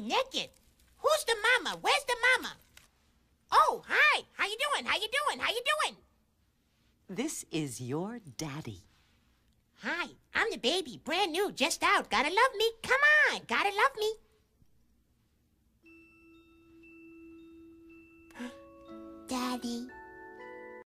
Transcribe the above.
naked. Who's the mama? Where's the mama? Oh, hi. How you doing? How you doing? How you doing? This is your daddy. Hi, I'm the baby, brand new, just out. Gotta love me. Come on, gotta love me. daddy.